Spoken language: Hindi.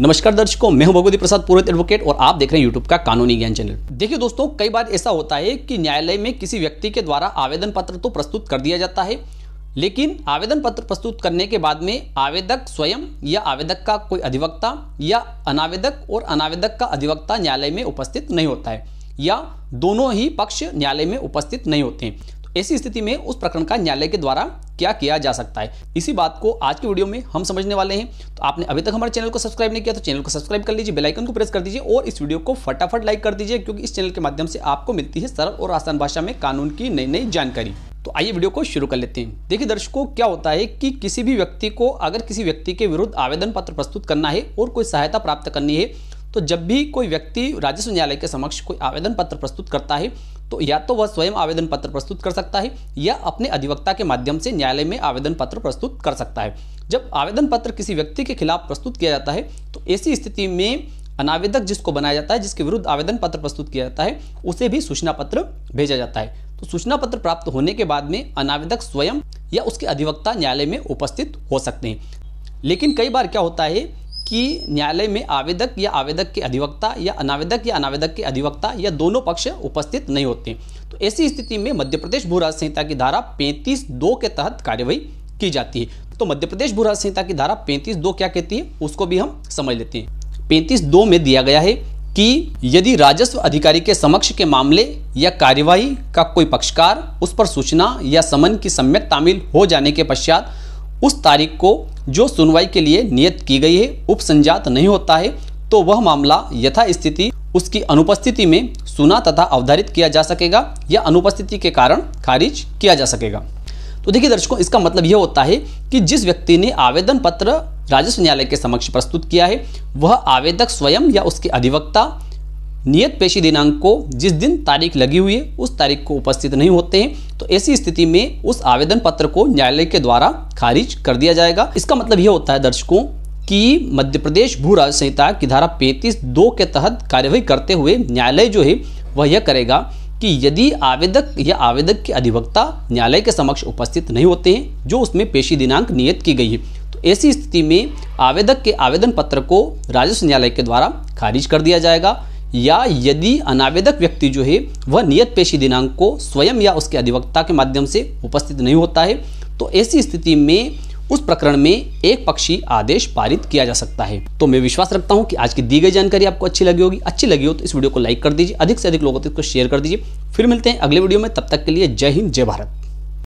नमस्कार दर्शकों मैं हूं भगवती प्रसाद पुरोहित एडवोकेट और आप देख रहे हैं यूट्यूब का कानूनी ज्ञान चैनल देखिए दोस्तों कई बार ऐसा होता है कि न्यायालय में किसी व्यक्ति के द्वारा आवेदन पत्र तो प्रस्तुत कर दिया जाता है लेकिन आवेदन पत्र प्रस्तुत करने के बाद में आवेदक स्वयं या आवेदक का कोई अधिवक्ता या अनावेदक और अनावेदक का अधिवक्ता न्यायालय में उपस्थित नहीं होता है या दोनों ही पक्ष न्यायालय में उपस्थित नहीं होते ऐसी स्थिति में उस प्रकरण का न्यायालय के द्वारा क्या किया जा सकता है इसी बात को आज की वीडियो में हम समझने वाले हैं तो आपने अभी तक हमारे चैनल को सब्सक्राइब नहीं किया तो चैनल को सब्सक्राइब कर लीजिए बेलाइकन को प्रेस कर दीजिए और इस वीडियो को फटाफट लाइक कर दीजिए क्योंकि इस चैनल के माध्यम से आपको मिलती है सरल और आसान भाषा में कानून की नई नई जानकारी तो आइए वीडियो को शुरू कर लेते हैं देखिए दर्शकों क्या होता है कि किसी भी व्यक्ति को अगर किसी व्यक्ति के विरुद्ध आवेदन पत्र प्रस्तुत करना है और कोई सहायता प्राप्त करनी है तो जब भी कोई व्यक्ति राजस्व न्यायालय के समक्ष कोई आवेदन पत्र प्रस्तुत करता है तो या तो वह स्वयं आवेदन पत्र प्रस्तुत कर सकता है या अपने अधिवक्ता के माध्यम से न्यायालय में आवेदन पत्र प्रस्तुत कर सकता है जब आवेदन पत्र किसी व्यक्ति के खिलाफ प्रस्तुत किया जाता है तो ऐसी स्थिति में अनावेदक जिसको बनाया जाता है जिसके विरुद्ध आवेदन पत्र प्रस्तुत किया जाता है उसे भी सूचना पत्र भेजा जाता है तो सूचना पत्र प्राप्त होने के बाद में अनावेदक स्वयं या उसके अधिवक्ता न्यायालय में उपस्थित हो सकते हैं लेकिन कई बार क्या होता है कि न्यायालय में आवेदक या आवेदक के अधिवक्ता या अनावेदक या अनावेदक के अधिवक्ता या दोनों पक्ष उपस्थित नहीं होते तो ऐसी स्थिति में मध्य प्रदेश भू राज संहिता की धारा पैंतीस दो के तहत कार्यवाही की जाती है तो मध्य प्रदेश भू राज संहिता की धारा पैंतीस दो क्या कहती है उसको भी हम समझ लेते हैं पैंतीस दो में दिया गया है कि यदि राजस्व अधिकारी के समक्ष के मामले या कार्यवाही का कोई पक्षकार उस पर सूचना या समन की सम्यक तामील हो जाने के पश्चात उस तारीख को जो सुनवाई के लिए नियत की गई है उपसंजात नहीं होता है तो वह मामला यथास्थिति उसकी अनुपस्थिति में सुना तथा अवधारित किया जा सकेगा या अनुपस्थिति के कारण खारिज किया जा सकेगा तो देखिए दर्शकों इसका मतलब यह होता है कि जिस व्यक्ति ने आवेदन पत्र राजस्व न्यायालय के समक्ष प्रस्तुत किया है वह आवेदक स्वयं या उसके अधिवक्ता नियत पेशी दिनांक को जिस दिन तारीख लगी हुई है उस तारीख को उपस्थित नहीं होते हैं तो ऐसी स्थिति में उस आवेदन पत्र को न्यायालय के द्वारा खारिज कर दिया जाएगा इसका मतलब यह होता है दर्शकों कि मध्य प्रदेश भू राज्य संहिता की धारा पैंतीस दो के तहत कार्यवाही करते हुए न्यायालय जो है वह यह करेगा कि यदि आवेदक या आवेदक के अधिवक्ता न्यायालय के समक्ष उपस्थित नहीं होते हैं जो उसमें पेशी दिनांक नियत की गई है तो ऐसी स्थिति में आवेदक के आवेदन पत्र को राजस्व न्यायालय के द्वारा खारिज कर दिया जाएगा या यदि अनावेदक व्यक्ति जो है वह नियत पेशी दिनांक को स्वयं या उसके अधिवक्ता के माध्यम से उपस्थित नहीं होता है तो ऐसी स्थिति में उस प्रकरण में एक पक्षी आदेश पारित किया जा सकता है तो मैं विश्वास रखता हूं कि आज की दी गई जानकारी आपको अच्छी लगी होगी अच्छी लगी हो तो इस वीडियो को लाइक कर दीजिए अधिक से अधिक लोगों तक इसको शेयर कर दीजिए फिर मिलते हैं अगले वीडियो में तब तक के लिए जय हिंद जय भारत